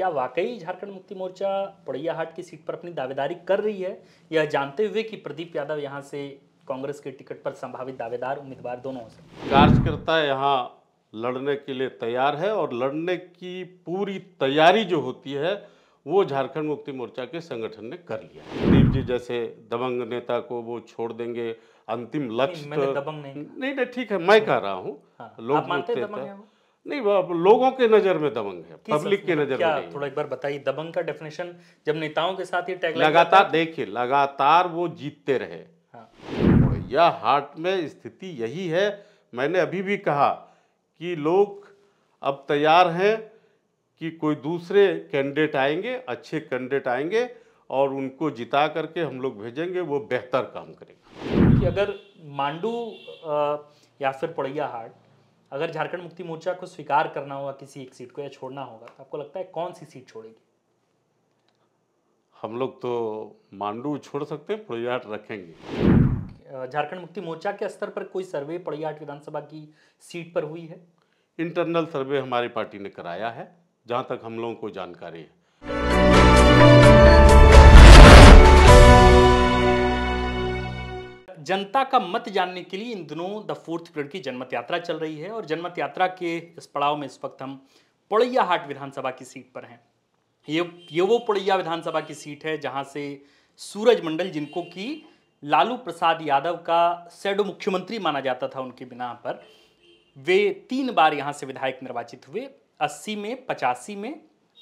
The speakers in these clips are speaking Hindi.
क्या वाकई झारखंड मुक्ति मोर्चा हाट की सीट पर अपनी दावेदारी कर रही है यह जानते हुए कि प्रदीप यादव यहाँ से कांग्रेस के टिकट पर संभावित दावेदार उम्मीदवार दोनों हो सकते कार्यकर्ता यहाँ लड़ने के लिए तैयार है और लड़ने की पूरी तैयारी जो होती है वो झारखंड मुक्ति मोर्चा के संगठन ने कर लिया प्रदीप जी जैसे दबंग नेता को वो छोड़ देंगे अंतिम लक्ष्य तो- नहीं, नहीं ठीक है मैं कह रहा हूँ हाँ, लोग मानते हैं नहीं लोगों के नजर में दबंग है पब्लिक के नजर क्या? में थोड़ा एक बार बताइए दबंग का डेफिनेशन जब नेताओं के साथ ही टैग लगातार देखिए लगातार वो जीतते रहे हाँ। यह हार्ट में स्थिति यही है मैंने अभी भी कहा कि लोग अब तैयार हैं कि कोई दूसरे कैंडिडेट आएंगे अच्छे कैंडिडेट आएंगे और उनको जिता करके हम लोग भेजेंगे वो बेहतर काम करेंगे कि अगर मांडू या फिर पड़ैया हाट अगर झारखंड मुक्ति मोर्चा को स्वीकार करना होगा किसी एक सीट को या छोड़ना होगा तो आपको लगता है कौन सी सीट छोड़ेगी हम लोग तो मांडू छोड़ सकते हैं प्रयाट रखेंगे झारखंड मुक्ति मोर्चा के स्तर पर कोई सर्वे पड़ियाट विधानसभा की सीट पर हुई है इंटरनल सर्वे हमारी पार्टी ने कराया है जहाँ तक हम लोगों को जानकारी है जनता का मत जानने के लिए इन दिनों द फोर्थ पीरियड की जनमत यात्रा चल रही है और जनमत यात्रा के इस पड़ाव में इस वक्त हम पड़ैया हाट विधानसभा की सीट पर हैं ये ये वो पड़ैया विधानसभा की सीट है जहाँ से सूरज मंडल जिनको कि लालू प्रसाद यादव का सैडो मुख्यमंत्री माना जाता था उनके बिना पर वे तीन बार यहाँ से विधायक निर्वाचित हुए अस्सी में पचासी में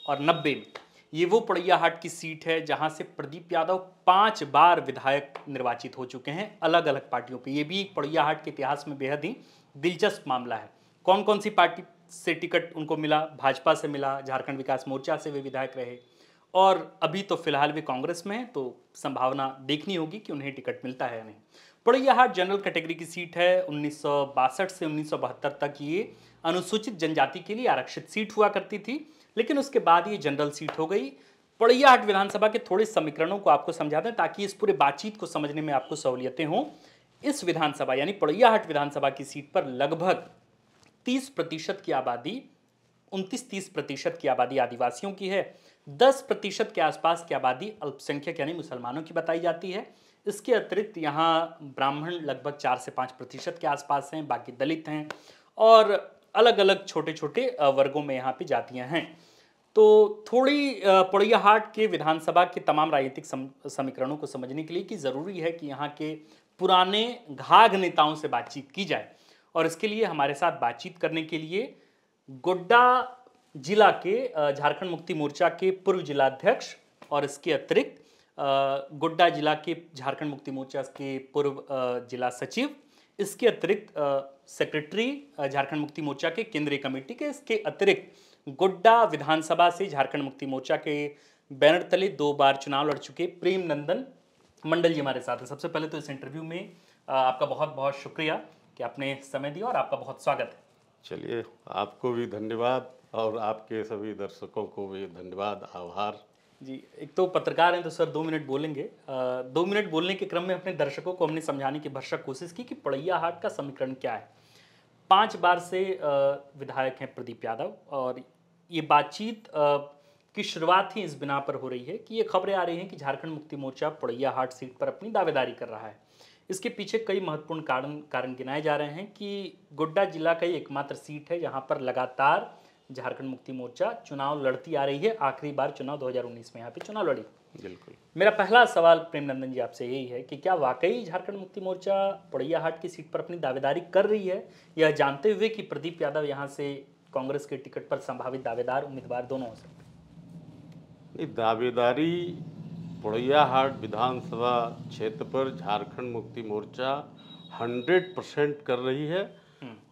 और नब्बे में ये वो पड़ैयाहाट की सीट है जहां से प्रदीप यादव पांच बार विधायक निर्वाचित हो चुके हैं अलग अलग पार्टियों पे ये भी पड़ैयाहाट के इतिहास में बेहद ही दिलचस्प मामला है कौन कौन सी पार्टी से टिकट उनको मिला भाजपा से मिला झारखंड विकास मोर्चा से वे विधायक रहे और अभी तो फिलहाल वे कांग्रेस में हैं तो संभावना देखनी होगी कि उन्हें टिकट मिलता है या नहीं पड़ैयाहाट जनरल कैटेगरी की सीट है उन्नीस से उन्नीस तक ये अनुसूचित जनजाति के लिए आरक्षित सीट हुआ करती थी लेकिन उसके बाद ये जनरल सीट हो गई हाट विधानसभा के थोड़े समीकरणों को आपको समझा दें ताकि इस पूरे बातचीत को समझने में आपको सहूलियतें हों इस विधानसभा यानी हाट विधानसभा की सीट पर लगभग 30 प्रतिशत की आबादी उनतीस तीस प्रतिशत की आबादी आदिवासियों की है 10 प्रतिशत के आसपास की आबादी अल्पसंख्यक यानी मुसलमानों की बताई जाती है इसके अतिरिक्त यहाँ ब्राह्मण लगभग चार से पाँच प्रतिशत के आसपास हैं बाकी दलित हैं और अलग अलग छोटे छोटे वर्गों में यहाँ पे जातियाँ हैं तो थोड़ी पड़ियाहाट के विधानसभा के तमाम राजनीतिक समीकरणों को समझने के लिए कि ज़रूरी है कि यहाँ के पुराने घाघ नेताओं से बातचीत की जाए और इसके लिए हमारे साथ बातचीत करने के लिए गोड्डा जिला के झारखंड मुक्ति मोर्चा के पूर्व जिलाध्यक्ष और इसके अतिरिक्त गोड्डा जिला के झारखंड मुक्ति मोर्चा के पूर्व जिला सचिव इसके अतिरिक्त सेक्रेटरी झारखंड मुक्ति मोर्चा के केंद्रीय कमेटी के इसके अतिरिक्त गोड्डा विधानसभा से झारखंड मुक्ति मोर्चा के बैनर तले दो बार चुनाव लड़ चुके प्रेम नंदन मंडल जी हमारे साथ हैं सबसे पहले तो इस इंटरव्यू में आपका बहुत बहुत शुक्रिया कि आपने समय दिया और आपका बहुत स्वागत है चलिए आपको भी धन्यवाद और आपके सभी दर्शकों को भी धन्यवाद आभार जी एक तो पत्रकार हैं तो सर दो मिनट बोलेंगे आ, दो मिनट बोलने के क्रम में अपने दर्शकों को हमने समझाने की भरसक कोशिश की कि पड़ैया हाट का समीकरण क्या है पांच बार से विधायक हैं प्रदीप यादव और ये बातचीत की शुरुआत ही इस बिना पर हो रही है कि ये खबरें आ रही हैं कि झारखंड मुक्ति मोर्चा पड़ैया हाट सीट पर अपनी दावेदारी कर रहा है इसके पीछे कई महत्वपूर्ण कारण कारण गिनाए जा रहे हैं कि गोड्डा जिला का ही एकमात्र सीट है जहाँ पर लगातार झारखंड मुक्ति मोर्चा चुनाव लड़ती आ रही है आखिरी बार चुनाव 2019 में यहाँ पे चुनाव लड़ी बिल्कुल मेरा पहला सवाल प्रेम नंदन जी आपसे यही है कि क्या वाकई झारखंड मुक्ति मोर्चा हाट की सीट पर अपनी दावेदारी कर रही है यह जानते हुए कि प्रदीप यादव यहाँ से कांग्रेस के टिकट पर संभावित दावेदार उम्मीदवार दोनों हो सकते हैं दावेदारी पड़ैया हाट विधानसभा क्षेत्र पर झारखंड मुक्ति मोर्चा हंड्रेड परसेंट कर रही है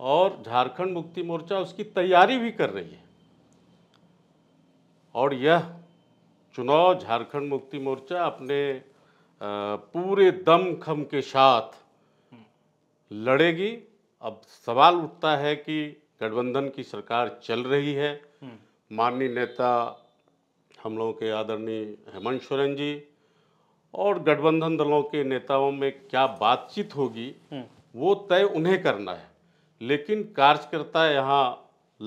और झारखंड मुक्ति मोर्चा उसकी तैयारी भी कर रही है और यह चुनाव झारखंड मुक्ति मोर्चा अपने पूरे दम खम के साथ लड़ेगी अब सवाल उठता है कि गठबंधन की सरकार चल रही है माननीय नेता हम लोगों के आदरणीय हेमंत सोरेन जी और गठबंधन दलों के नेताओं में क्या बातचीत होगी वो तय उन्हें करना है लेकिन कार्यकर्ता यहाँ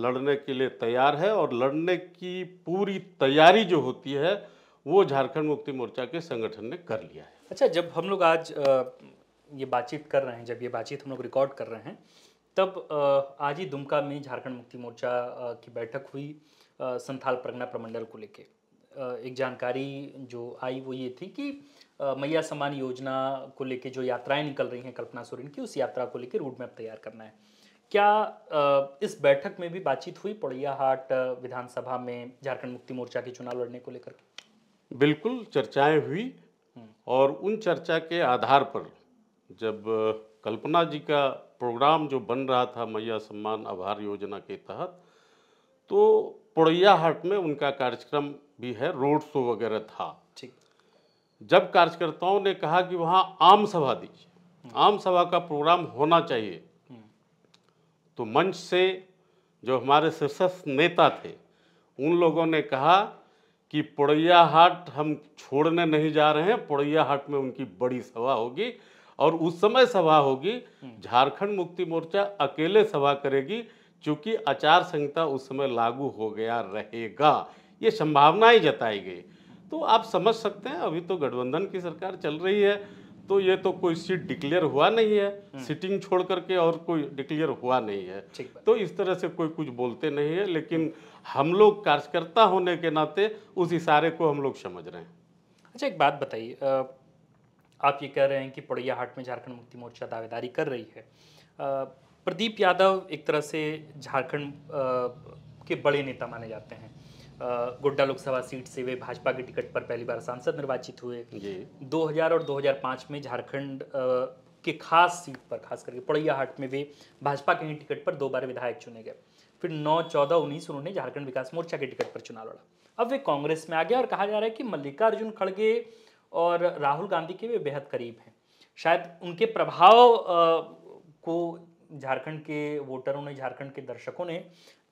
लड़ने के लिए तैयार है और लड़ने की पूरी तैयारी जो होती है वो झारखंड मुक्ति मोर्चा के संगठन ने कर लिया है अच्छा जब हम लोग आज ये बातचीत कर रहे हैं जब ये बातचीत हम लोग रिकॉर्ड कर रहे हैं तब आज ही दुमका में झारखंड मुक्ति मोर्चा की बैठक हुई संथाल प्रगना प्रमंडल को लेके एक जानकारी जो आई वो ये थी कि मैया सम्मान योजना को लेके जो यात्राएं निकल रही हैं कल्पना सोरेन की उस यात्रा को लेकर रोड मैप तैयार करना है क्या इस बैठक में भी बातचीत हुई हाट विधानसभा में झारखंड मुक्ति मोर्चा के चुनाव लड़ने को लेकर बिल्कुल चर्चाएं हुई हम्म। और उन चर्चा के आधार पर जब कल्पना जी का प्रोग्राम जो बन रहा था मैया सम्मान आभार योजना के तहत तो हाट में उनका कार्यक्रम भी है रोड शो वगैरह था ठीक जब कार्यकर्ताओं ने कहा कि वहाँ आम सभा दीजिए हम्म। आम सभा का प्रोग्राम होना चाहिए तो मंच से जो हमारे शीर्षस्थ नेता थे उन लोगों ने कहा कि पुड़ैया हाट हम छोड़ने नहीं जा रहे हैं पुड़ैया हाट में उनकी बड़ी सभा होगी और उस समय सभा होगी झारखंड मुक्ति मोर्चा अकेले सभा करेगी चूंकि आचार संहिता उस समय लागू हो गया रहेगा ये संभावनाएं जताई गई तो आप समझ सकते हैं अभी तो गठबंधन की सरकार चल रही है तो ये तो कोई सीट डिक्लेयर हुआ नहीं है हम्म। सिटिंग छोड़ करके और कोई डिक्लेयर हुआ नहीं है तो इस तरह से कोई कुछ बोलते नहीं है लेकिन हम लोग कार्यकर्ता होने के नाते उस इशारे को हम लोग समझ रहे हैं अच्छा एक बात बताइए आप ये कह रहे हैं कि पड़ैया हाट में झारखंड मुक्ति मोर्चा दावेदारी कर रही है प्रदीप यादव एक तरह से झारखंड के बड़े नेता माने जाते हैं गोड्डा लोकसभा सीट से वे भाजपा के टिकट पर पहली बार सांसद निर्वाचित हुए जी 2000 और 2005 में झारखंड के खास सीट पर खास करके हाट में वे भाजपा के ही टिकट पर दो बार विधायक चुने गए फिर 9, 14, 19 उन्होंने झारखंड विकास मोर्चा के टिकट पर चुनाव लड़ा अब वे कांग्रेस में आ गया और कहा जा रहा है कि मल्लिकार्जुन खड़गे और राहुल गांधी के वे बेहद करीब हैं शायद उनके प्रभाव को झारखंड के वोटरों ने झारखंड के दर्शकों ने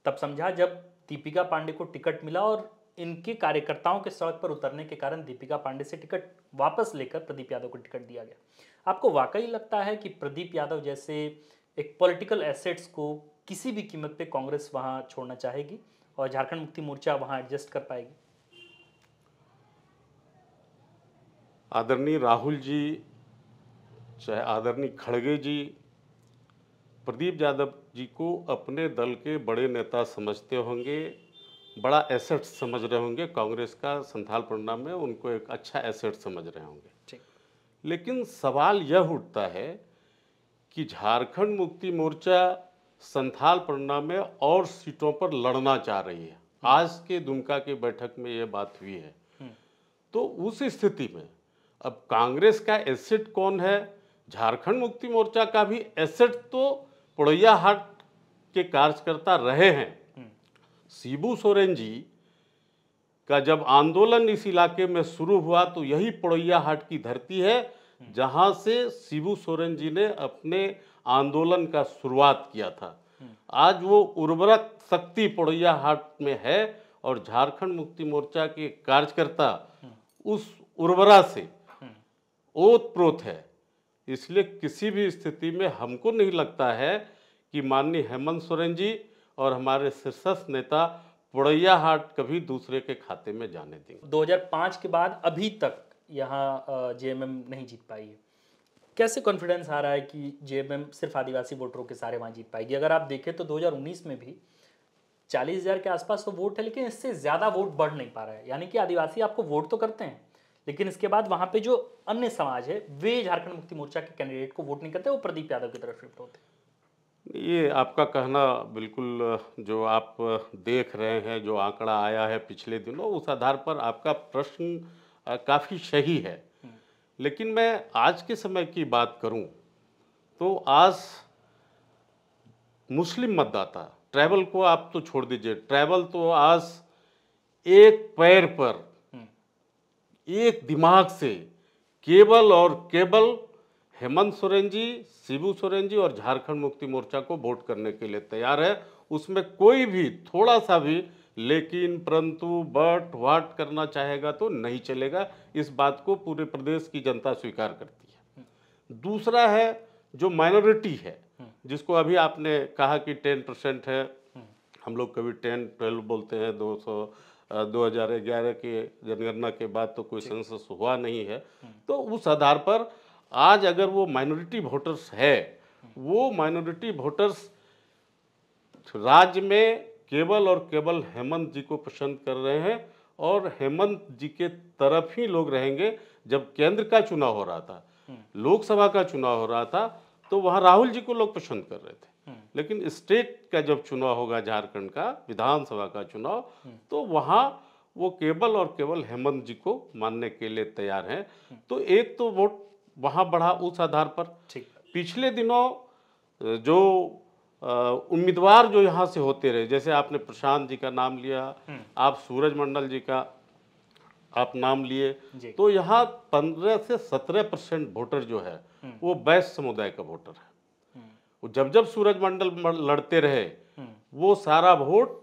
तब समझा जब दीपिका पांडे को टिकट मिला और इनके कार्यकर्ताओं के सड़क पर उतरने के कारण दीपिका पांडे से टिकट वापस लेकर प्रदीप यादव को टिकट दिया गया आपको वाकई लगता है कि प्रदीप यादव जैसे एक पॉलिटिकल एसेट्स को किसी भी कीमत पे कांग्रेस वहां छोड़ना चाहेगी और झारखंड मुक्ति मोर्चा वहां एडजस्ट कर पाएगी आदरणीय राहुल जी चाहे आदरणीय खड़गे जी प्रदीप यादव जी को अपने दल के बड़े नेता समझते होंगे बड़ा एसेट समझ रहे होंगे कांग्रेस का संथाल परिणाम में उनको एक अच्छा एसेट समझ रहे होंगे लेकिन सवाल यह उठता है कि झारखंड मुक्ति मोर्चा संथाल परिणाम में और सीटों पर लड़ना चाह रही है हम्म। आज के दुमका के बैठक में यह बात हुई है हम्म। तो उस स्थिति में अब कांग्रेस का एसेट कौन है झारखंड मुक्ति मोर्चा का भी एसेट तो पड़ोया हाट के कार्यकर्ता रहे हैं हम्म। सीबू सोरेन जी का जब आंदोलन इस इलाके में शुरू हुआ तो यही पड़ोया हाट की धरती है हम्म। जहां से शिबू सोरेन जी ने अपने आंदोलन का शुरुआत किया था हम्म। आज वो उर्वरक शक्ति पड़ोया हाट में है और झारखंड मुक्ति मोर्चा के कार्यकर्ता उस उर्वरा से ओत प्रोत है इसलिए किसी भी स्थिति में हमको नहीं लगता है कि माननीय हेमंत सोरेन जी और हमारे शीर्षस्थ नेता पुड़ैया हाट कभी दूसरे के खाते में जाने देंगे 2005 के बाद अभी तक यहाँ जे नहीं जीत पाई है कैसे कॉन्फिडेंस आ रहा है कि जे सिर्फ आदिवासी वोटरों के सारे वहाँ जीत पाएगी अगर आप देखें तो 2019 में भी चालीस हज़ार के आसपास तो वोट है लेकिन इससे ज़्यादा वोट बढ़ नहीं पा रहा है यानी कि आदिवासी आपको वोट तो करते हैं लेकिन इसके बाद वहाँ पे जो अन्य समाज है वे झारखंड मुक्ति मोर्चा के कैंडिडेट को वोट नहीं करते वो प्रदीप यादव की तरफ शिफ्ट होते हैं ये आपका कहना बिल्कुल जो आप देख रहे हैं जो आंकड़ा आया है पिछले दिनों उस आधार पर आपका प्रश्न काफ़ी सही है हम्म। लेकिन मैं आज के समय की बात करूं तो आज मुस्लिम मतदाता ट्रैवल को आप तो छोड़ दीजिए ट्रैवल तो आज एक पैर पर हम्म। एक दिमाग से केवल और केवल हेमंत सोरेन जी शिबू सोरेन जी और झारखंड मुक्ति मोर्चा को वोट करने के लिए तैयार है उसमें कोई भी थोड़ा सा भी लेकिन परंतु बट वाट करना चाहेगा तो नहीं चलेगा इस बात को पूरे प्रदेश की जनता स्वीकार करती है दूसरा है जो माइनॉरिटी है जिसको अभी आपने कहा कि टेन परसेंट है हम लोग कभी टेन ट्वेल्व बोलते हैं दो सौ दो हज़ार ग्यारह जनगणना के बाद तो कोई सेंसस हुआ नहीं है तो उस आधार पर आज अगर वो माइनॉरिटी वोटर्स है वो माइनॉरिटी वोटर्स राज्य में केवल और केवल हेमंत जी को पसंद कर रहे हैं और हेमंत जी के तरफ ही लोग रहेंगे जब केंद्र का चुनाव हो रहा था लोकसभा का चुनाव हो रहा था तो वहाँ राहुल जी को लोग पसंद कर रहे थे हम्म। लेकिन स्टेट का जब चुनाव होगा झारखंड का विधानसभा का चुनाव हम्म। तो वहाँ वो केवल और केवल हेमंत जी को मानने के लिए तैयार हैं हम्म। तो एक तो वोट वहाँ बढ़ा उस आधार पर ठीक पिछले दिनों जो उम्मीदवार जो यहाँ से होते रहे जैसे आपने प्रशांत जी का नाम लिया हम्म। आप सूरज मंडल जी का आप नाम लिए तो यहाँ पंद्रह से सत्रह परसेंट वोटर जो है हम्म। वो बैस समुदाय का वोटर है वो हम्म। जब जब सूरज मंडल लड़ते रहे वो सारा वोट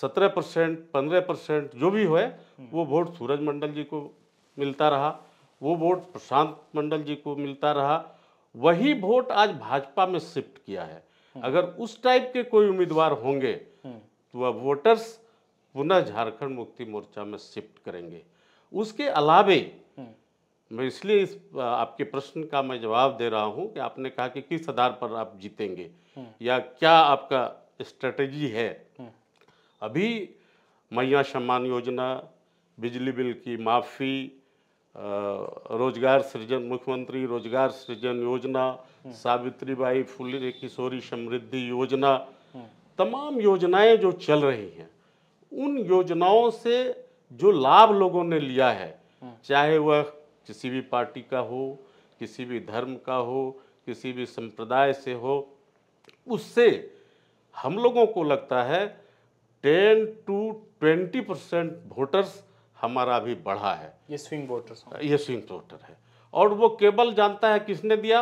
सत्रह परसेंट पंद्रह परसेंट जो भी हुए वो वोट सूरज मंडल जी को मिलता रहा वो वोट प्रशांत मंडल जी को मिलता रहा वही वोट आज भाजपा में शिफ्ट किया है हम्म। अगर उस टाइप के कोई उम्मीदवार होंगे हम्म। तो वह वोटर्स पुनः झारखंड मुक्ति मोर्चा में शिफ्ट करेंगे उसके अलावे हम्म। मैं इसलिए इस आपके प्रश्न का मैं जवाब दे रहा हूं कि आपने कहा कि किस आधार पर आप जीतेंगे या क्या आपका स्ट्रेटजी है अभी मैया सम्मान योजना बिजली बिल की माफ़ी रोजगार सृजन मुख्यमंत्री रोजगार सृजन योजना हम्म। सावित्री बाई फुले किशोरी समृद्धि योजना हम्म। तमाम योजनाएं जो चल रही हैं उन योजनाओं से जो लाभ लोगों ने लिया है हम्म। चाहे वह किसी भी पार्टी का हो किसी भी धर्म का हो किसी भी संप्रदाय से हो उससे हम लोगों को लगता है ten to twenty percent voters हमारा अभी बढ़ा है ये स्विंग वोटर ये स्विंग वोटर है और वो केवल जानता है किसने दिया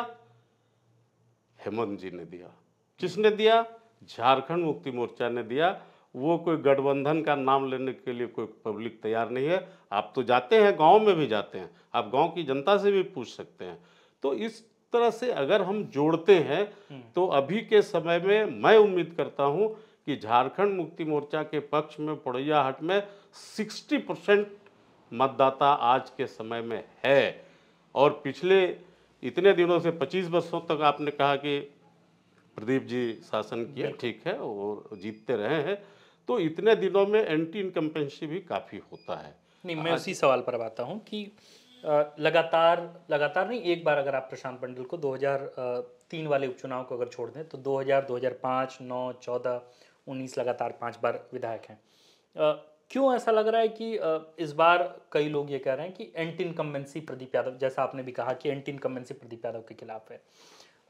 हेमंत जी ने दिया किसने दिया झारखंड मुक्ति मोर्चा ने दिया वो कोई गठबंधन का नाम लेने के लिए कोई पब्लिक तैयार नहीं है आप तो जाते हैं गांव में भी जाते हैं आप गांव की जनता से भी पूछ सकते हैं तो इस तरह से अगर हम जोड़ते हैं हम्म। तो अभी के समय में मैं उम्मीद करता हूं कि झारखंड मुक्ति मोर्चा के पक्ष में पड़ैया हट में 60 परसेंट मतदाता आज के समय में है और पिछले इतने दिनों से 25 वर्षों तक आपने कहा कि प्रदीप जी शासन किया ठीक है वो जीतते रहे हैं तो इतने दिनों में एंटी इनकम्पेंसी भी काफ़ी होता है नहीं मैं उसी सवाल पर आता हूँ कि लगातार लगातार नहीं एक बार अगर आप प्रशांत पंडल को 2003 वाले उपचुनाव को अगर छोड़ दें तो 2000 2005 9 14 उन्नीस लगातार पाँच बार विधायक हैं क्यों ऐसा लग रहा है कि इस बार कई लोग ये कह रहे हैं कि एंटी इनकम्बेंसी प्रदीप यादव जैसा आपने भी कहा कि एंटी इनकम्बेंसी प्रदीप यादव के खिलाफ है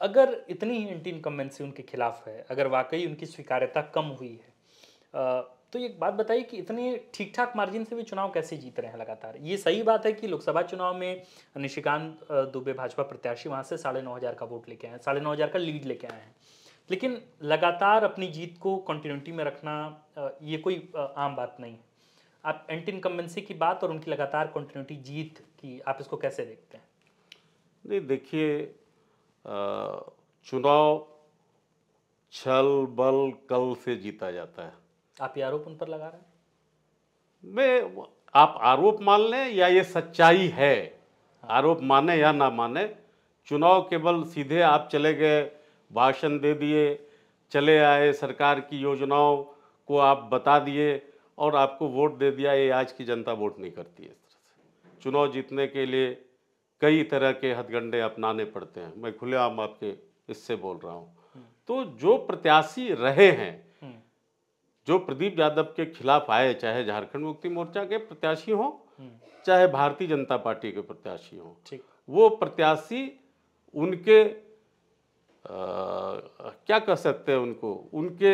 अगर इतनी ही एंटी इनकम्बेंसी उनके खिलाफ है अगर वाकई उनकी स्वीकार्यता कम हुई है तो एक बात बताइए कि इतने ठीक ठाक मार्जिन से भी चुनाव कैसे जीत रहे हैं लगातार ये सही बात है कि लोकसभा चुनाव में निशिकांत दुबे भाजपा प्रत्याशी वहाँ से साढ़े नौ हज़ार का वोट लेके आए हैं साढ़े नौ हज़ार का लीड लेके आए हैं लेकिन लगातार अपनी जीत को कंटिन्यूटी में रखना ये कोई आम बात नहीं है आप एंटी इनकम्बेंसी की बात और उनकी लगातार कंटिन्यूटी जीत की आप इसको कैसे देखते हैं नहीं देखिए चुनाव छल बल कल से जीता जाता है आप ये आरोप उन पर लगा रहे हैं मैं आप आरोप मान लें या ये सच्चाई है हाँ। आरोप माने या ना माने चुनाव केवल सीधे आप चले गए भाषण दे दिए चले आए सरकार की योजनाओं को आप बता दिए और आपको वोट दे दिया ये आज की जनता वोट नहीं करती है चुनाव जीतने के लिए कई तरह के हथगंडे अपनाने पड़ते हैं मैं खुलेआम आपके इससे बोल रहा हूँ हम्म। तो जो प्रत्याशी रहे हैं हम्म। जो प्रदीप यादव के खिलाफ आए चाहे झारखंड मुक्ति मोर्चा के प्रत्याशी हों हम्म। चाहे भारतीय जनता पार्टी के प्रत्याशी हों वो प्रत्याशी उनके क्या कह सकते हैं उनको उनके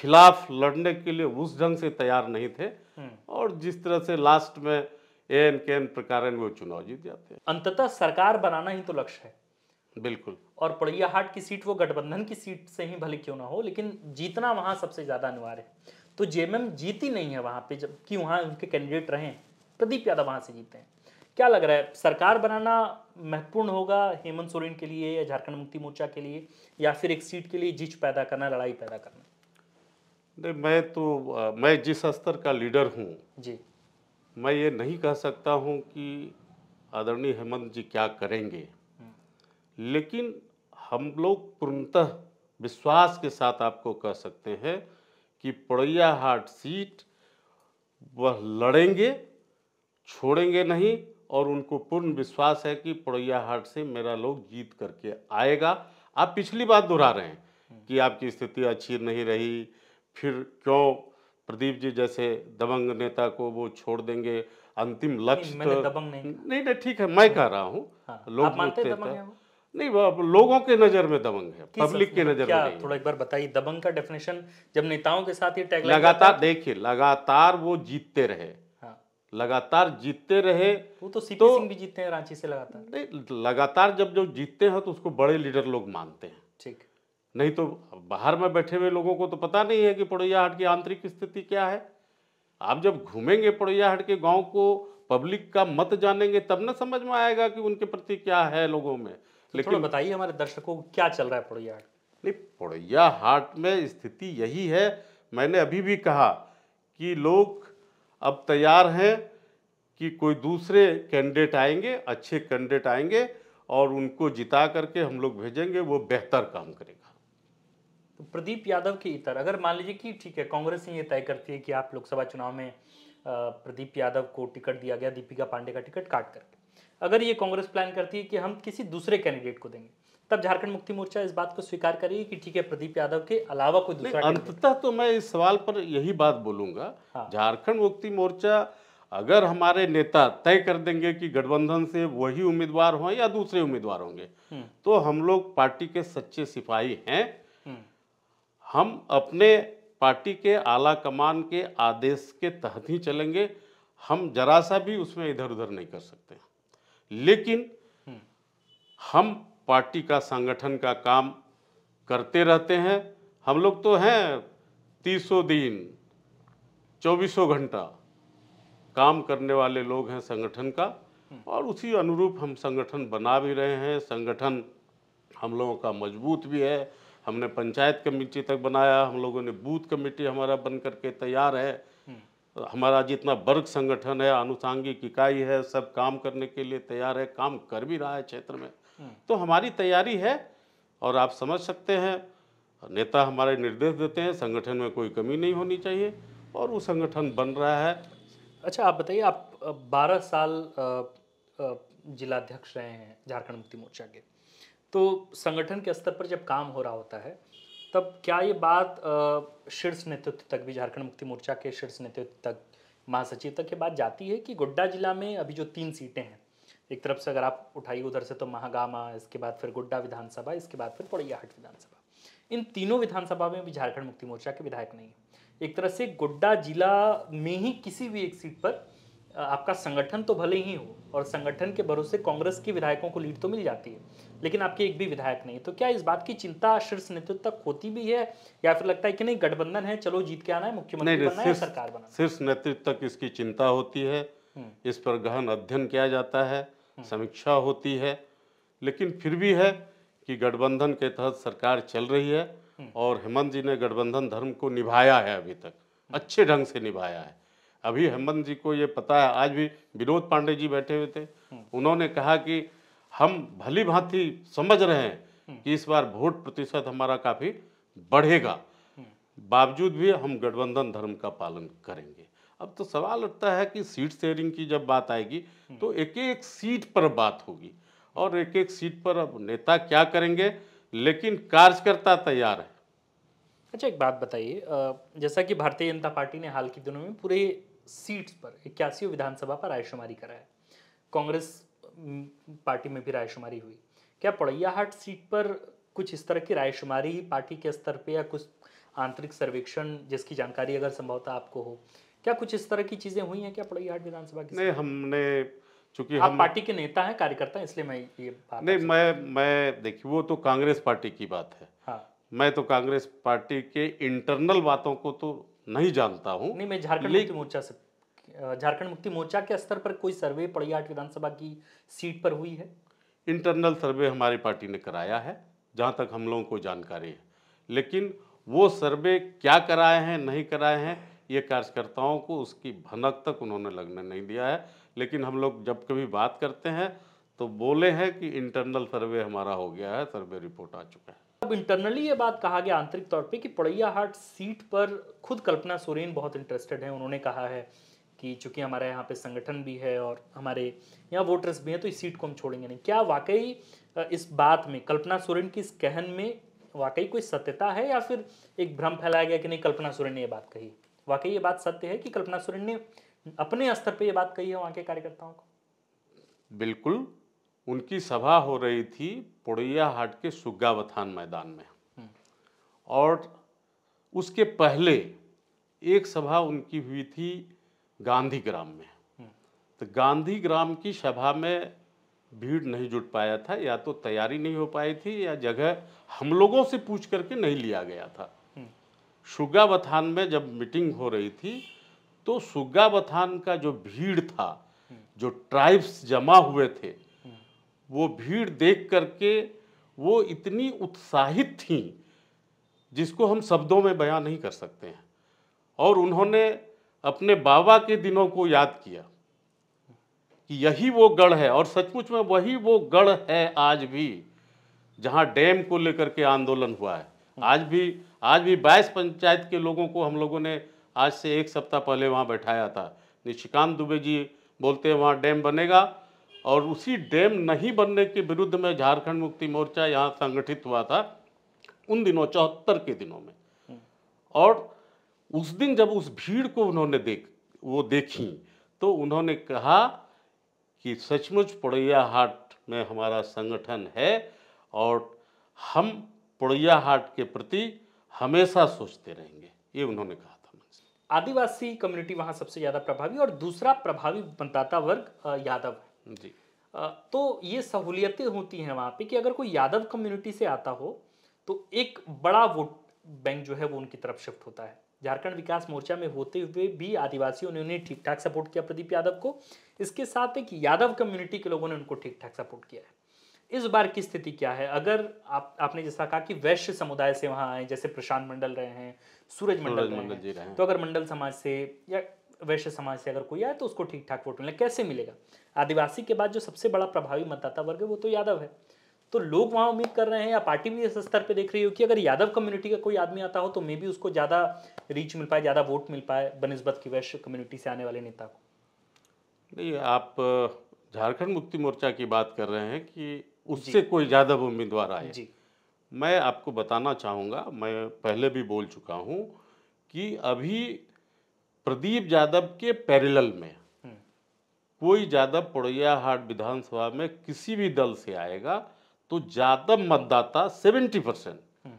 खिलाफ लड़ने के लिए उस ढंग से तैयार नहीं थे हम्म। और जिस तरह से लास्ट में एन के एन प्रकार वो चुनाव जीत जाते हैं अंततः सरकार बनाना ही तो लक्ष्य है बिल्कुल और पड़िया हाट की सीट वो गठबंधन की सीट से ही भले क्यों ना हो लेकिन जीतना वहाँ सबसे ज़्यादा अनिवार्य है तो जेएमएम जीती नहीं है वहाँ पे जबकि वहाँ उनके कैंडिडेट रहे प्रदीप यादव वहाँ से जीते हैं क्या लग रहा है सरकार बनाना महत्वपूर्ण होगा हेमंत सोरेन के लिए या झारखंड मुक्ति मोर्चा के लिए या फिर एक सीट के लिए जीच पैदा करना लड़ाई पैदा करना नहीं मैं तो मैं जिस स्तर का लीडर हूँ जी मैं ये नहीं कह सकता हूँ कि आदरणीय हेमंत जी क्या करेंगे हम्म। लेकिन हम लोग पूर्णतः विश्वास के साथ आपको कह सकते हैं कि पड़ैया हाट सीट वह लड़ेंगे छोड़ेंगे नहीं और उनको पूर्ण विश्वास है कि पड़ोया हाट से मेरा लोग जीत करके आएगा आप पिछली बात दोहरा रहे हैं कि आपकी स्थिति अच्छी नहीं रही फिर क्यों प्रदीप जी जैसे दबंग नेता को वो छोड़ देंगे अंतिम लक्ष्य तो- नहीं, दबंग नहीं नहीं ठीक है मैं कह रहा हूँ हाँ, लोग मानते हैं तो- नहीं लोगों के नजर में दबंग है पब्लिक के मतलब नजर क्या? में थोड़ा एक बार बताइए दबंग का डेफिनेशन जब नेताओं के साथ ही टैग लगातार देखिए लगातार वो जीतते रहे लगातार जीतते रहे वो तो सीपी तो, सिंह भी जीतते हैं रांची से लगातार नहीं लगातार जब जो जीतते हैं तो उसको बड़े लीडर लोग मानते हैं ठीक नहीं तो बाहर में बैठे हुए लोगों को तो पता नहीं है कि हट की आंतरिक स्थिति क्या है आप जब घूमेंगे हट के गाँव को पब्लिक का मत जानेंगे तब ना समझ में आएगा कि उनके प्रति क्या है लोगों में तो लेकिन बताइए हमारे दर्शकों को क्या चल रहा है पड़ोया हाट नहीं पड़ोया हाट में स्थिति यही है मैंने अभी भी कहा कि लोग अब तैयार हैं कि कोई दूसरे कैंडिडेट आएंगे अच्छे कैंडिडेट आएंगे और उनको जिता करके हम लोग भेजेंगे वो बेहतर काम करेगा तो प्रदीप यादव की इतर अगर मान लीजिए कि ठीक है कांग्रेस ही ये तय करती है कि आप लोकसभा चुनाव में प्रदीप यादव को टिकट दिया गया दीपिका पांडे का टिकट काट करके अगर ये कांग्रेस प्लान करती है कि हम किसी दूसरे कैंडिडेट को देंगे तब झारखंड मुक्ति मोर्चा इस बात को स्वीकार करेगी कि ठीक है प्रदीप यादव के अलावा कोई दूसरा अंततः तो मैं इस सवाल पर यही बात बोलूंगा हाँ। झारखंड मुक्ति मोर्चा अगर हमारे नेता तय कर देंगे कि गठबंधन से वही उम्मीदवार हों या दूसरे उम्मीदवार होंगे हम्म। तो हम लोग पार्टी के सच्चे सिपाही हैं हम्म। हम अपने पार्टी के आला कमान के आदेश के तहत ही चलेंगे हम जरा सा भी उसमें इधर उधर नहीं कर सकते लेकिन हम्म। हम पार्टी का संगठन का काम करते रहते हैं हम लोग तो हैं तीसों दिन चौबीसों घंटा काम करने वाले लोग हैं संगठन का और उसी अनुरूप हम संगठन बना भी रहे हैं संगठन हम लोगों का मजबूत भी है हमने पंचायत कमेटी तक बनाया हम लोगों ने बूथ कमेटी हमारा बन करके तैयार है हमारा जितना वर्ग संगठन है अनुसांगिक इकाई है सब काम करने के लिए तैयार है काम कर भी रहा है क्षेत्र में तो हमारी तैयारी है और आप समझ सकते हैं नेता हमारे निर्देश देते हैं संगठन में कोई कमी नहीं होनी चाहिए और वो संगठन बन रहा है अच्छा आप बताइए आप बारह साल जिलाध्यक्ष रहे हैं झारखंड मुक्ति मोर्चा के तो संगठन के स्तर पर जब काम हो रहा होता है तब क्या ये बात शीर्ष नेतृत्व तक भी झारखंड मुक्ति मोर्चा के शीर्ष नेतृत्व तक महासचिव तक ये बात जाती है कि गोड्डा जिला में अभी जो तीन सीटें हैं एक तरफ से अगर आप उठाइए उधर से तो महागामा इसके बाद फिर गुड्डा विधानसभा इसके बाद फिर पड़ैयाहाट विधानसभा इन तीनों विधानसभा में भी झारखंड मुक्ति मोर्चा के विधायक नहीं है एक तरह से गोड्डा जिला में ही किसी भी एक सीट पर आपका संगठन तो भले ही हो और संगठन के भरोसे कांग्रेस के विधायकों को लीड तो मिल जाती है लेकिन आपके एक भी विधायक नहीं तो क्या इस बात की चिंता शीर्ष नेतृत्व तक होती भी है या फिर लगता है कि नहीं गठबंधन है चलो जीत के आना है मुख्यमंत्री बनना है सरकार बनाना शीर्ष नेतृत्व तक इसकी चिंता होती है हम्म। इस पर गहन अध्ययन किया जाता है समीक्षा होती है लेकिन फिर भी है कि गठबंधन के तहत सरकार चल रही है और हेमंत जी ने गठबंधन धर्म को निभाया है अभी तक अच्छे ढंग से निभाया है अभी हेमंत जी को ये पता है आज भी विनोद पांडे जी बैठे हुए थे उन्होंने कहा कि हम भली भांति समझ रहे हैं कि इस बार वोट प्रतिशत हमारा काफ़ी बढ़ेगा बावजूद भी हम गठबंधन धर्म का पालन करेंगे अब तो सवाल उठता है कि सीट शेयरिंग की जब बात आएगी हम्म। तो एक एक सीट पर बात होगी और एक एक सीट पर अब नेता क्या करेंगे लेकिन कार्यकर्ता तैयार है अच्छा एक बात बताइए जैसा कि भारतीय जनता पार्टी ने हाल के दिनों में पूरे सीट्स पर इक्यासी विधानसभा पर रायशुमारी कराया कांग्रेस पार्टी में भी रायशुमारी हुई क्या पड़ैयाहाट सीट पर कुछ इस तरह की रायशुमारी पार्टी के स्तर पे या कुछ आंतरिक सर्वेक्षण जिसकी जानकारी अगर संभवतः आपको हो क्या कुछ इस तरह की चीजें हुई हैं क्या हाट विधानसभा की नहीं हमने चूंकि हम पार्टी के नेता हैं कार्यकर्ता इसलिए मैं ये बात नहीं मैं मैं देखिए वो तो कांग्रेस पार्टी की बात है हाँ मैं तो कांग्रेस पार्टी के इंटरनल बातों को तो नहीं जानता हूँ नहीं मैं झारखंड मुक्ति मोर्चा से झारखंड मुक्ति मोर्चा के स्तर पर कोई सर्वे पड़ियाट विधानसभा की सीट पर हुई है इंटरनल सर्वे हमारी पार्टी ने कराया है जहाँ तक हम लोगों को जानकारी है लेकिन वो सर्वे क्या कराए हैं नहीं कराए हैं ये कार्यकर्ताओं को उसकी भनक तक उन्होंने लगने नहीं दिया है लेकिन हम लोग जब कभी बात करते हैं तो बोले हैं कि इंटरनल सर्वे हमारा हो गया है सर्वे रिपोर्ट आ चुका है अब इंटरनली ये बात कहा गया आंतरिक तौर पे कि हाट सीट पर खुद कल्पना सोरेन बहुत इंटरेस्टेड है उन्होंने कहा है कि चूंकि हमारे यहाँ पे संगठन भी है और हमारे यहाँ वोटर्स भी हैं तो इस सीट को हम छोड़ेंगे नहीं क्या वाकई इस बात में कल्पना सोरेन की इस कहन में वाकई कोई सत्यता है या फिर एक भ्रम फैलाया गया कि नहीं कल्पना सोरेन ने ये बात कही वाकई ये बात सत्य है कि कल्पना सुरेन ने अपने स्तर पे ये बात कही है वहाँ के कार्यकर्ताओं को बिल्कुल उनकी सभा हो रही थी पुड़िया हाट के सुग्गावथान मैदान में हम्म। और उसके पहले एक सभा उनकी हुई थी गांधी ग्राम में हम्म। तो गांधी ग्राम की सभा में भीड़ नहीं जुट पाया था या तो तैयारी नहीं हो पाई थी या जगह हम लोगों से पूछ करके नहीं लिया गया था सुग्गावथान में जब मीटिंग हो रही थी तो सुग्गावथान का जो भीड़ था जो ट्राइब्स जमा हुए थे वो भीड़ देख करके वो इतनी उत्साहित थी जिसको हम शब्दों में बयां नहीं कर सकते हैं और उन्होंने अपने बाबा के दिनों को याद किया कि यही वो गढ़ है और सचमुच में वही वो गढ़ है आज भी जहां डैम को लेकर के आंदोलन हुआ है आज भी आज भी बाईस पंचायत के लोगों को हम लोगों ने आज से एक सप्ताह पहले वहाँ बैठाया था निशिकांत दुबे जी बोलते हैं वहाँ डैम बनेगा और उसी डैम नहीं बनने के विरुद्ध में झारखंड मुक्ति मोर्चा यहाँ संगठित हुआ था उन दिनों चौहत्तर के दिनों में और उस दिन जब उस भीड़ को उन्होंने देख वो देखी तो उन्होंने कहा कि सचमुच पड़ैया हाट में हमारा संगठन है और हम पुड़िया हाट के प्रति हमेशा सोचते रहेंगे ये उन्होंने कहा था मुझसे आदिवासी कम्युनिटी वहाँ सबसे ज़्यादा प्रभावी और दूसरा प्रभावी मतदाता वर्ग यादव जी तो ये सहूलियतें होती हैं वहाँ पे कि अगर कोई यादव कम्युनिटी से आता हो तो एक बड़ा वोट बैंक जो है वो उनकी तरफ शिफ्ट होता है झारखंड विकास मोर्चा में होते हुए भी आदिवासियों ने उन्हें ठीक ठाक सपोर्ट किया प्रदीप यादव को इसके साथ एक यादव कम्युनिटी के लोगों ने उनको ठीक ठाक सपोर्ट किया है इस बार की स्थिति क्या है अगर आप आपने जैसा कहा कि वैश्य समुदाय से वहां आए जैसे प्रशांत मंडल रहे हैं सूरज मंडल रहे हैं, रहे हैं तो अगर मंडल समाज से या वैश्य समाज से अगर कोई आए तो उसको ठीक ठाक वोट मिले कैसे मिलेगा आदिवासी के बाद जो सबसे बड़ा प्रभावी मतदाता वर्ग है वो तो यादव है तो लोग वहाँ उम्मीद कर रहे हैं या पार्टी भी इस स्तर पर देख रही हो कि अगर यादव कम्युनिटी का कोई आदमी आता हो तो मे भी उसको ज़्यादा रीच मिल पाए ज़्यादा वोट मिल पाए बनस्बत की वैश्य कम्युनिटी से आने वाले नेता को नहीं आप झारखंड मुक्ति मोर्चा की बात कर रहे हैं कि उससे कोई ज़्यादा उम्मीदवार आए मैं आपको बताना चाहूँगा मैं पहले भी बोल चुका हूँ कि अभी प्रदीप यादव के पैरेलल में हम्म। कोई यादव पड़ोया हाट विधानसभा में किसी भी दल से आएगा तो यादव मतदाता सेवेंटी परसेंट हम्म।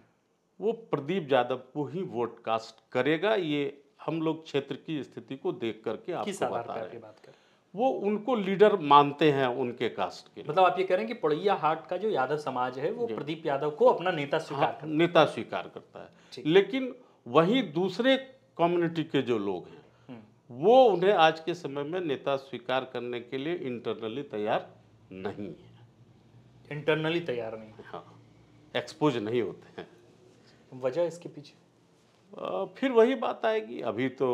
वो प्रदीप यादव को ही वोट कास्ट करेगा ये हम लोग क्षेत्र की स्थिति को देख करके आपको बता रहे हैं वो उनको लीडर मानते हैं उनके कास्ट के मतलब आप ये कह रहे हैं कि पड़ैया हाट का जो यादव समाज है वो प्रदीप यादव को अपना नेता हाँ, स्वीकार हाँ, नेता स्वीकार करता है लेकिन वही दूसरे कम्युनिटी के जो लोग हैं हम्म। वो उन्हें आज के समय में नेता स्वीकार करने के लिए इंटरनली तैयार नहीं है इंटरनली तैयार नहीं हाँ एक्सपोज नहीं होते हैं वजह इसके पीछे आ, फिर वही बात आएगी अभी तो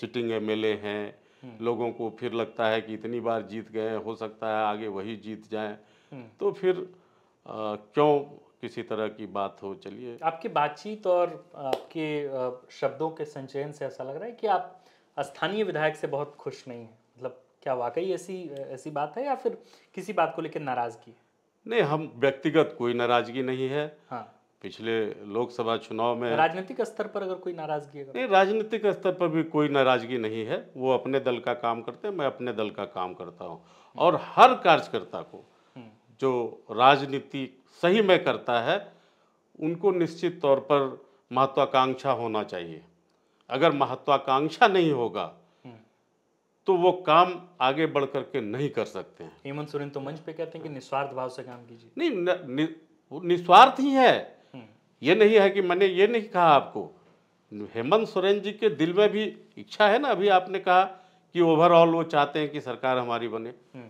सिटिंग एम हैं लोगों को फिर लगता है कि इतनी बार जीत गए हो सकता है आगे वही जीत जाएं हम्म। तो फिर आ, क्यों किसी तरह की बात हो चलिए आपकी बातचीत और आपके शब्दों के संचयन से ऐसा लग रहा है कि आप स्थानीय विधायक से बहुत खुश नहीं हैं मतलब क्या वाकई ऐसी ऐसी बात है या फिर किसी बात को लेकर नाराजगी नहीं हम व्यक्तिगत कोई नाराजगी नहीं है हाँ पिछले लोकसभा चुनाव में राजनीतिक स्तर पर अगर कोई नाराजगी है नहीं राजनीतिक स्तर पर भी कोई नाराजगी नहीं है वो अपने दल का काम करते हैं मैं अपने दल का काम करता हूँ हम्म। और हर कार्यकर्ता को हम्म। जो राजनीति सही में करता है उनको निश्चित तौर पर महत्वाकांक्षा होना चाहिए अगर महत्वाकांक्षा नहीं होगा हम्म। तो वो काम आगे बढ़ करके नहीं कर सकते हैं हेमंत सोरेन तो मंच पे कहते हैं कि निस्वार्थ भाव से काम कीजिए नहीं नि, निस्वार्थ ही है ये नहीं है कि मैंने ये नहीं कहा आपको हेमंत सोरेन जी के दिल में भी इच्छा है ना अभी आपने कहा कि ओवरऑल वो चाहते हैं कि सरकार हमारी बने हम्म।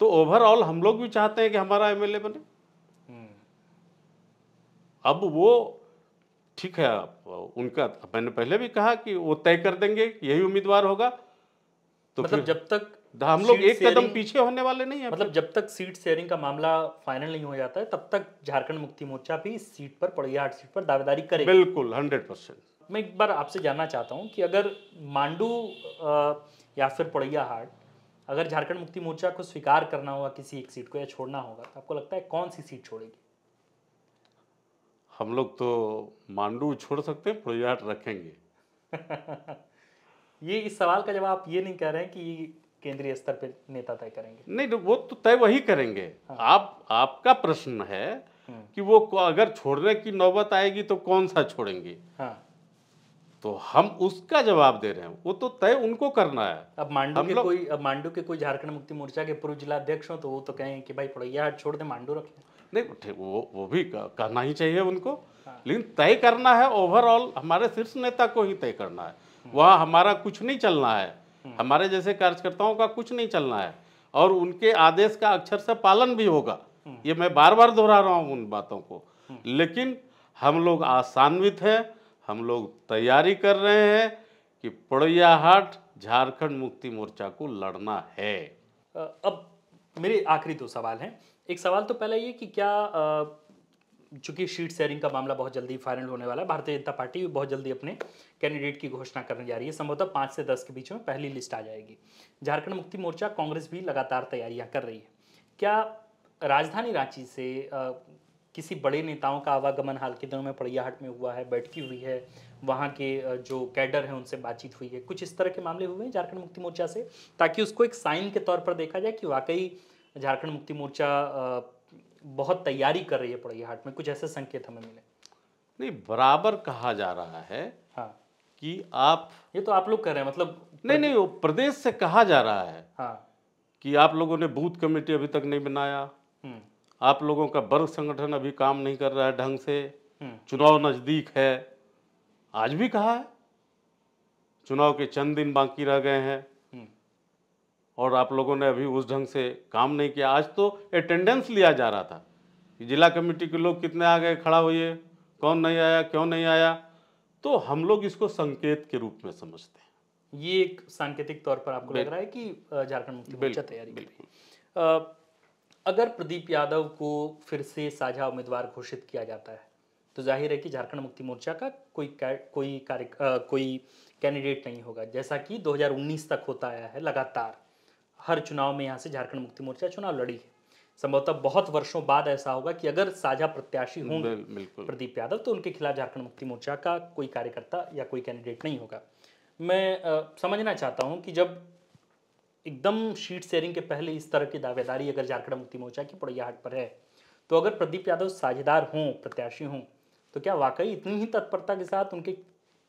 तो ओवरऑल हम लोग भी चाहते हैं कि हमारा एमएलए बने हम्म। अब वो ठीक है उनका मैंने पहले भी कहा कि वो तय कर देंगे यही उम्मीदवार होगा तो मतलब जब तक हम लोग एक कदम पीछे होने वाले नहीं है मतलब जब तक सीट शेयरिंग का मामला फाइनल नहीं हो जाता है तब तक झारखंड मुक्ति मोर्चा भी इस सीट पर पड़ी आठ सीट पर दावेदारी करे बिल्कुल हंड्रेड परसेंट मैं एक बार आपसे जानना चाहता हूँ कि अगर मांडू या फिर पड़ैया हाट अगर झारखंड मुक्ति मोर्चा को स्वीकार करना होगा किसी एक सीट को या छोड़ना होगा तो आपको लगता है कौन सी सीट छोड़ेगी हम लोग तो मांडू छोड़ सकते हैं पड़ैया हाट रखेंगे ये इस सवाल का जवाब आप ये नहीं कह रहे हैं कि केंद्रीय स्तर पर नेता तय करेंगे नहीं तो वो तो तय वही करेंगे हाँ। आप आपका प्रश्न है हाँ। कि वो अगर छोड़ने की नौबत आएगी तो कौन सा छोड़ेंगे हाँ। तो हम उसका जवाब दे रहे हैं वो तो तय उनको करना है अब मांडू के कोई अब मांडू के कोई झारखंड मुक्ति मोर्चा के पूर्व जिला अध्यक्ष हो तो वो तो कहें कि भाई पड़ैया हाट छोड़ दे मांडू रख नहीं वो वो भी कहना ही चाहिए उनको हाँ। लेकिन तय करना है ओवरऑल हमारे शीर्ष नेता को ही तय करना है हाँ। वहाँ हमारा कुछ नहीं चलना है हमारे जैसे कार्यकर्ताओं का कुछ नहीं चलना है और उनके आदेश का अक्षर से पालन भी होगा ये मैं बार बार दोहरा रहा हूँ उन बातों को लेकिन हम लोग आसान्वित हैं हम लोग तैयारी कर रहे हैं कि पड़ैयाहाट झारखंड मुक्ति मोर्चा को लड़ना है अब मेरे आखिरी दो सवाल हैं एक सवाल तो पहला ये कि क्या चूंकि शीट शेयरिंग का मामला बहुत जल्दी फाइनल होने वाला है भारतीय जनता पार्टी बहुत जल्दी अपने कैंडिडेट की घोषणा करने जा रही है संभवतः पाँच से दस के बीच में पहली लिस्ट आ जाएगी झारखंड मुक्ति मोर्चा कांग्रेस भी लगातार तैयारियां कर रही है क्या राजधानी रांची से आ, किसी बड़े नेताओं का आवागमन हाल के दिनों में हाट में हुआ है बैठकी हुई है वहाँ के जो कैडर हैं उनसे बातचीत हुई है कुछ इस तरह के मामले हुए हैं झारखंड मुक्ति मोर्चा से ताकि उसको एक साइन के तौर पर देखा जाए कि वाकई झारखंड मुक्ति मोर्चा बहुत तैयारी कर रही है पड़ियाहाट में कुछ ऐसे संकेत हमें मिले नहीं बराबर कहा जा रहा है हाँ कि आप ये तो आप लोग कर रहे हैं मतलब नहीं नहीं वो प्रदेश से कहा जा रहा है हाँ। कि आप लोगों ने बूथ कमेटी अभी तक नहीं बनाया हम्म। आप लोगों का वर्ग संगठन अभी काम नहीं कर रहा है ढंग से हम्म। चुनाव नज़दीक है आज भी कहा है चुनाव के चंद दिन बाकी रह गए हैं हम्म। और आप लोगों ने अभी उस ढंग से काम नहीं किया आज तो अटेंडेंस लिया जा रहा था कि जिला कमेटी के लोग कितने आ गए खड़ा हुए कौन नहीं आया क्यों नहीं आया तो हम लोग इसको संकेत के रूप में समझते हैं ये एक सांकेतिक तौर पर आपको लग रहा है कि झारखंड मुक्ति मोर्चा तैयारी अगर प्रदीप यादव को फिर से साझा उम्मीदवार घोषित किया जाता है तो जाहिर है कि झारखंड मुक्ति मोर्चा का कोई कोई कार्य कोई कैंडिडेट नहीं होगा जैसा कि 2019 तक होता आया है लगातार हर चुनाव में यहाँ से झारखंड मुक्ति मोर्चा चुनाव लड़ी है संभवतः बहुत वर्षों बाद ऐसा होगा कि अगर साझा प्रत्याशी होंगे प्रदीप यादव तो उनके खिलाफ झारखंड मुक्ति मोर्चा का कोई कार्यकर्ता या कोई कैंडिडेट नहीं होगा मैं आ, समझना चाहता हूँ कि जब एकदम शीट शेयरिंग के पहले इस तरह की दावेदारी अगर झारखंड मुक्ति मोर्चा की पड़ैयाहट पर है तो अगर प्रदीप यादव साझेदार हों प्रत्याशी हों तो क्या वाकई इतनी ही तत्परता के साथ उनके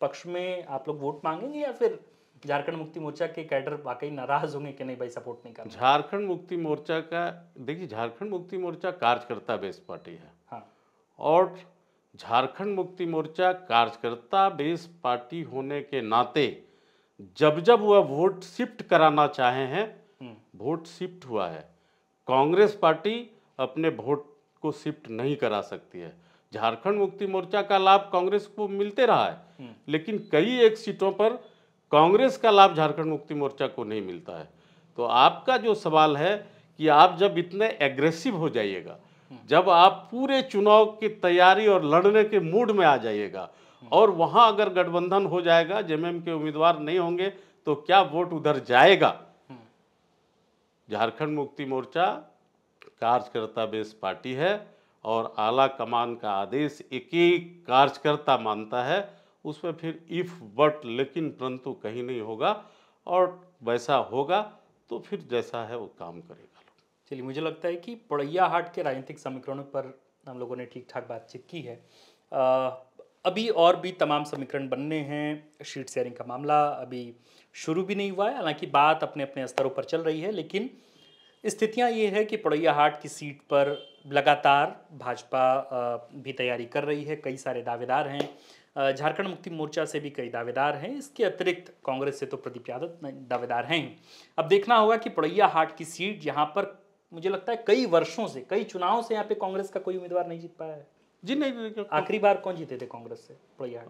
पक्ष में आप लोग वोट मांगेंगे या फिर झारखंड मुक्ति मोर्चा के कैडर वाकई नाराज होंगे कि नहीं भाई सपोर्ट नहीं कर झारखंड मुक्ति मोर्चा का देखिए झारखंड मुक्ति मोर्चा कार्यकर्ता बेस पार्टी है हाँ और झारखंड मुक्ति मोर्चा कार्यकर्ता बेस पार्टी होने के नाते जब जब वह वोट शिफ्ट कराना चाहे हैं हम्म। वोट शिफ्ट हुआ है कांग्रेस पार्टी अपने वोट को शिफ्ट नहीं करा सकती है झारखंड मुक्ति मोर्चा का लाभ कांग्रेस को मिलते रहा है हम्म। लेकिन कई एक सीटों पर कांग्रेस का लाभ झारखंड मुक्ति मोर्चा को नहीं मिलता है तो आपका जो सवाल है कि आप जब इतने एग्रेसिव हो जाइएगा जब आप पूरे चुनाव की तैयारी और लड़ने के मूड में आ जाइएगा और वहाँ अगर गठबंधन हो जाएगा जेएमएम के उम्मीदवार नहीं होंगे तो क्या वोट उधर जाएगा झारखंड मुक्ति मोर्चा कार्यकर्ता बेस पार्टी है और आला कमान का आदेश एक एक कार्यकर्ता मानता है उसमें फिर इफ़ बट लेकिन परंतु कहीं नहीं होगा और वैसा होगा तो फिर जैसा है वो काम करेगा लोग चलिए मुझे लगता है कि पड़ैया हाट के राजनीतिक समीकरणों पर हम लोगों ने ठीक ठाक बातचीत की है आ, अभी और भी तमाम समीकरण बनने हैं शीट शेयरिंग का मामला अभी शुरू भी नहीं हुआ है हालांकि बात अपने अपने स्तरों पर चल रही है लेकिन स्थितियां ये है कि पड़ैया हाट की सीट पर लगातार भाजपा भी तैयारी कर रही है कई सारे दावेदार हैं झारखंड मुक्ति मोर्चा से भी कई दावेदार हैं इसके अतिरिक्त कांग्रेस से तो प्रदीप यादव दावेदार हैं अब देखना होगा कि पड़ैया हाट की सीट यहाँ पर मुझे लगता है कई वर्षों से कई चुनाव से यहाँ पे कांग्रेस का कोई उम्मीदवार नहीं जीत पाया है जी नहीं आखिरी बार कौन जीते थे कांग्रेस से पड़ैया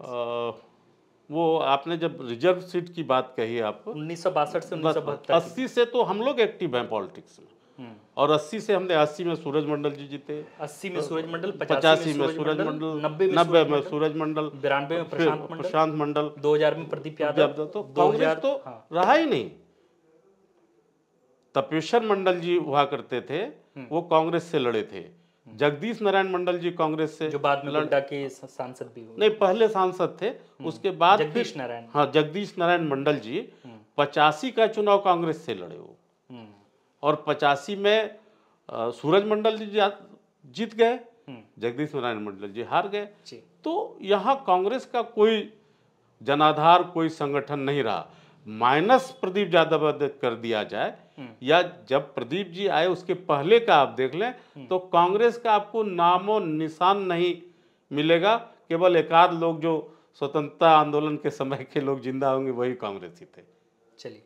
वो आपने जब रिजर्व सीट की बात कही आप उन्नीस से उन्नीस अस्सी से तो हम लोग एक्टिव हैं पॉलिटिक्स में और 80 से हमने 80 में सूरज मंडल जी जीते 80 में सूरज मंडल तो पचासी में सूरज मंडल नब्बे में सूरज मंडल बिरानवे में प्रशांत मंडल 2000 में प्रदीप यादव तो कांग्रेस तो हाँ। रहा ही नहीं तपेश्वर मंडल जी हुआ करते थे हम्म। वो कांग्रेस से लड़े थे हम्म। जगदीश नारायण मंडल जी कांग्रेस से जो बाद में लड्डा के सांसद भी हुए नहीं पहले सांसद थे हम्म। उसके बाद जगदीश नारायण हाँ जगदीश नारायण मंडल जी पचासी का चुनाव कांग्रेस से लड़े वो और पचासी में सूरज मंडल जी जीत गए हम्म। जगदीश नारायण मंडल जी हार गए तो यहाँ कांग्रेस का कोई जनाधार कोई संगठन नहीं रहा माइनस प्रदीप यादव कर दिया जाए हम्म। या जब प्रदीप जी आए उसके पहले का आप देख लें हम्म। तो कांग्रेस का आपको नामो निशान नहीं मिलेगा केवल एक लोग जो स्वतंत्रता आंदोलन के समय के लोग जिंदा होंगे वही कांग्रेसी थे चलिए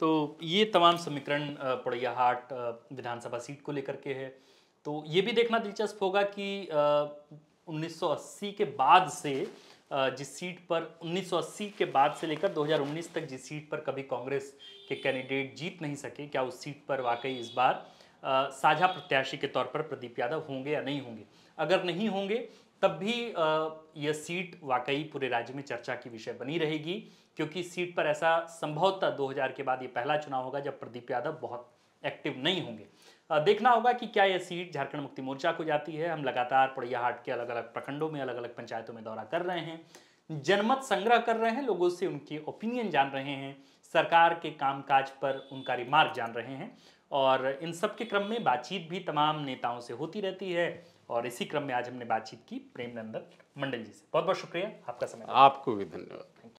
तो ये तमाम समीकरण पुड़ैयाहाट विधानसभा सीट को लेकर के है तो ये भी देखना दिलचस्प होगा कि 1980 के बाद से जिस सीट पर 1980 के बाद से लेकर 2019 तक जिस सीट पर कभी कांग्रेस के कैंडिडेट जीत नहीं सके क्या उस सीट पर वाकई इस बार साझा प्रत्याशी के तौर पर प्रदीप यादव होंगे या नहीं होंगे अगर नहीं होंगे तब भी यह सीट वाकई पूरे राज्य में चर्चा की विषय बनी रहेगी क्योंकि सीट पर ऐसा संभवतः 2000 के बाद ये पहला चुनाव होगा जब प्रदीप यादव बहुत एक्टिव नहीं होंगे देखना होगा कि क्या यह सीट झारखंड मुक्ति मोर्चा को जाती है हम लगातार हाट के अलग अलग प्रखंडों में अलग अलग पंचायतों में दौरा कर रहे हैं जनमत संग्रह कर रहे हैं लोगों से उनके ओपिनियन जान रहे हैं सरकार के कामकाज पर उनका रिमार्क जान रहे हैं और इन सब के क्रम में बातचीत भी तमाम नेताओं से होती रहती है और इसी क्रम में आज हमने बातचीत की प्रेमनंदन मंडल जी से बहुत बहुत शुक्रिया आपका समय आपको भी धन्यवाद